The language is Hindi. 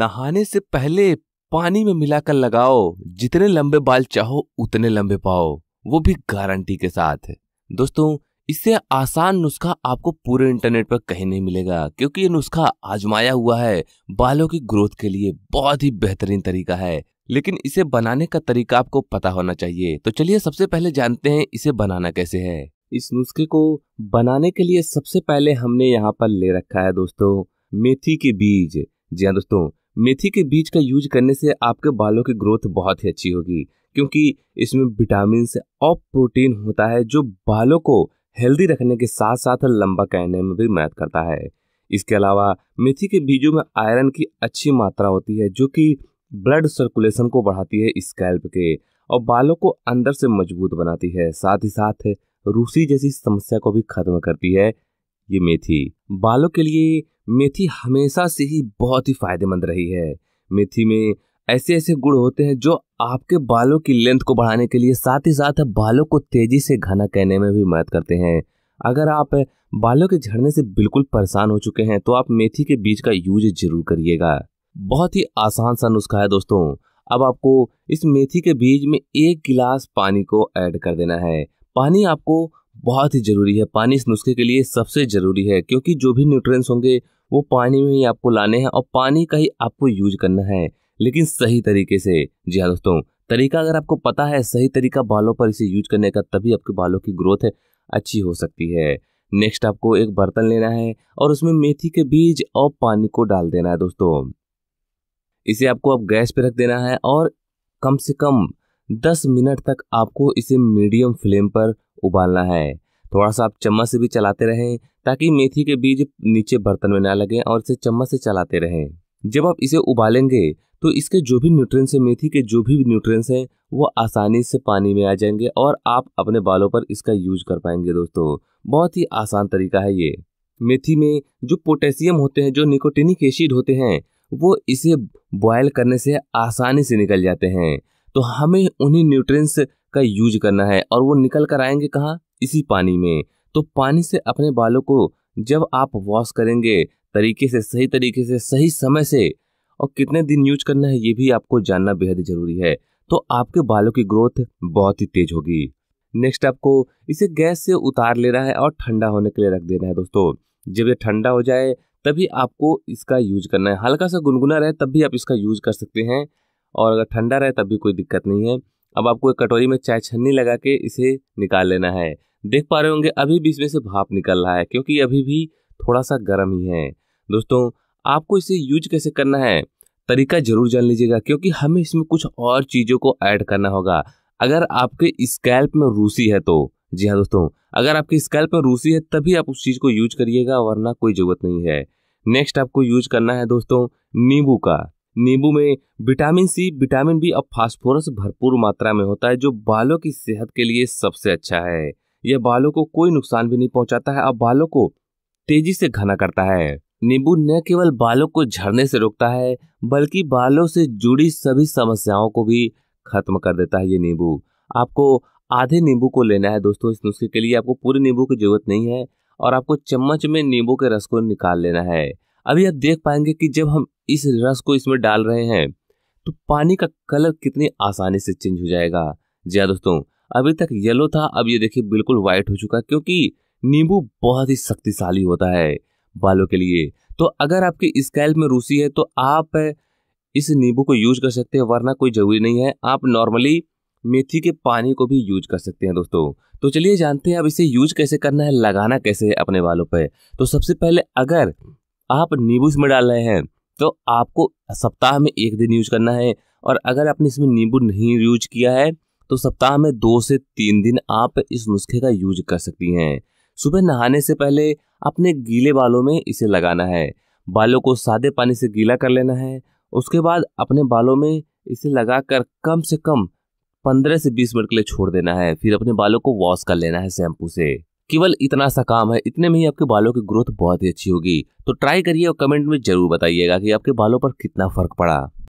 नहाने से पहले पानी में मिलाकर लगाओ जितने लंबे बाल चाहो उतने लंबे पाओ वो भी गारंटी के साथ है दोस्तों इससे आसान नुस्खा आपको पूरे इंटरनेट पर कहीं नहीं मिलेगा क्योंकि ये नुस्खा आजमाया हुआ है बालों की ग्रोथ के लिए बहुत ही बेहतरीन तरीका है लेकिन इसे बनाने का तरीका आपको पता होना चाहिए तो चलिए सबसे पहले जानते हैं इसे बनाना कैसे है इस नुस्खे को बनाने के लिए सबसे पहले हमने यहाँ पर ले रखा है दोस्तों मेथी के बीज जी हाँ दोस्तों मेथी के बीज का यूज करने से आपके बालों की ग्रोथ बहुत ही अच्छी होगी क्योंकि इसमें विटामिन और प्रोटीन होता है जो बालों को हेल्दी रखने के साथ साथ लंबा कहने में भी मदद करता है इसके अलावा मेथी के बीजों में आयरन की अच्छी मात्रा होती है जो कि ब्लड सर्कुलेशन को बढ़ाती है स्कैल्प के और बालों को अंदर से मजबूत बनाती है साथ ही साथ रूसी जैसी समस्या को भी खत्म करती है ये मेथी बालों के लिए मेथी हमेशा से ही बहुत ही फायदेमंद रही है मेथी में ऐसे ऐसे गुण होते हैं जो आपके बालों की लेंथ को बढ़ाने के लिए साथ ही साथ बालों को तेजी से घना कहने में भी मदद करते हैं अगर आप बालों के झड़ने से बिल्कुल परेशान हो चुके हैं तो आप मेथी के बीज का यूज जरूर करिएगा बहुत ही आसान सा नुस्खा है दोस्तों अब आपको इस मेथी के बीज में एक गिलास पानी को ऐड कर देना है पानी आपको बहुत ही ज़रूरी है पानी इस नुस्खे के लिए सबसे ज़रूरी है क्योंकि जो भी न्यूट्रिएंट्स होंगे वो पानी में ही आपको लाने हैं और पानी का ही आपको यूज करना है लेकिन सही तरीके से जी हाँ दोस्तों तरीका अगर आपको पता है सही तरीका बालों पर इसे यूज करने का तभी आपके बालों की ग्रोथ अच्छी हो सकती है नेक्स्ट आपको एक बर्तन लेना है और उसमें मेथी के बीज और पानी को डाल देना है दोस्तों इसे आपको अब गैस पर रख देना है और कम से कम 10 मिनट तक आपको इसे मीडियम फ्लेम पर उबालना है थोड़ा सा आप चम्मच से भी चलाते रहें ताकि मेथी के बीज नीचे बर्तन में ना लगें और इसे चम्मच से चलाते रहें जब आप इसे उबालेंगे तो इसके जो भी न्यूट्रिएंट्स हैं मेथी के जो भी न्यूट्रिएंट्स हैं वो आसानी से पानी में आ जाएंगे और आप अपने बालों पर इसका यूज कर पाएंगे दोस्तों बहुत ही आसान तरीका है ये मेथी में जो पोटेशियम होते हैं जो निकोटिनिक एसिड होते हैं वो इसे बॉयल करने से आसानी से निकल जाते हैं तो हमें उन्हीं न्यूट्रिएंट्स का यूज करना है और वो निकल कर आएंगे कहाँ इसी पानी में तो पानी से अपने बालों को जब आप वॉश करेंगे तरीके से सही तरीके से सही समय से और कितने दिन यूज करना है ये भी आपको जानना बेहद ज़रूरी है तो आपके बालों की ग्रोथ बहुत ही तेज होगी नेक्स्ट आपको इसे गैस से उतार लेना है और ठंडा होने के लिए रख देना है दोस्तों जब ये ठंडा हो जाए तभी आपको इसका यूज करना है हल्का सा गुनगुना रहे तब भी आप इसका यूज कर सकते हैं और अगर ठंडा रहे तब भी कोई दिक्कत नहीं है अब आपको एक कटोरी में चाय छन्नी लगा के इसे निकाल लेना है देख पा रहे होंगे अभी भी इसमें से भाप निकल रहा है क्योंकि अभी भी थोड़ा सा गर्म ही है दोस्तों आपको इसे यूज कैसे करना है तरीका जरूर जान लीजिएगा क्योंकि हमें इसमें कुछ और चीज़ों को ऐड करना होगा अगर आपके स्कैल्प में रूसी है तो जी हाँ दोस्तों अगर आपके स्कैल्प में रूसी है तभी आप उस चीज़ को यूज करिएगा वरना कोई ज़रूरत नहीं है नेक्स्ट आपको यूज करना है दोस्तों नींबू का नींबू में विटामिन सी विटामिन बी और फास्फोरस भरपूर मात्रा में होता है जो बालों की सेहत के लिए सबसे अच्छा है यह बालों को कोई नुकसान भी नहीं पहुंचाता है और बालों को तेजी से घना करता है नींबू न केवल बालों को झड़ने से रोकता है बल्कि बालों से जुड़ी सभी समस्याओं को भी खत्म कर देता है ये नींबू आपको आधे नींबू को लेना है दोस्तों इस नुस्खे के लिए आपको पूरे नींबू की जरूरत नहीं है और आपको चम्मच में नींबू के रस को निकाल लेना है अभी आप देख पाएंगे कि जब हम इस रस को इसमें डाल रहे हैं तो पानी का कलर कितनी आसानी से चेंज हो जाएगा जी हाँ दोस्तों अभी तक येलो था अब ये देखिए बिल्कुल वाइट हो चुका क्योंकि नींबू बहुत ही शक्तिशाली होता है बालों के लिए तो अगर आपकी स्कैल्प में रूसी है तो आप इस नींबू को यूज कर सकते हैं वरना कोई जरूरी नहीं है आप नॉर्मली मेथी के पानी को भी यूज कर सकते हैं दोस्तों तो चलिए जानते हैं अब इसे यूज कैसे करना है लगाना कैसे है अपने बालों पर तो सबसे पहले अगर आप नींबू इसमें डाल रहे हैं तो आपको सप्ताह में एक दिन यूज करना है और अगर आपने इसमें नींबू नहीं यूज किया है तो सप्ताह में दो से तीन दिन आप इस नुस्खे का यूज कर सकती हैं सुबह नहाने से पहले अपने गीले बालों में इसे लगाना है बालों को सादे पानी से गीला कर लेना है उसके बाद अपने बालों में इसे लगाकर कम से कम पंद्रह से बीस मिनट के लिए छोड़ देना है फिर अपने बालों को वॉश कर लेना है शैम्पू से केवल इतना सा काम है इतने में ही आपके बालों की ग्रोथ बहुत ही अच्छी होगी तो ट्राई करिए और कमेंट में जरूर बताइएगा कि आपके बालों पर कितना फर्क पड़ा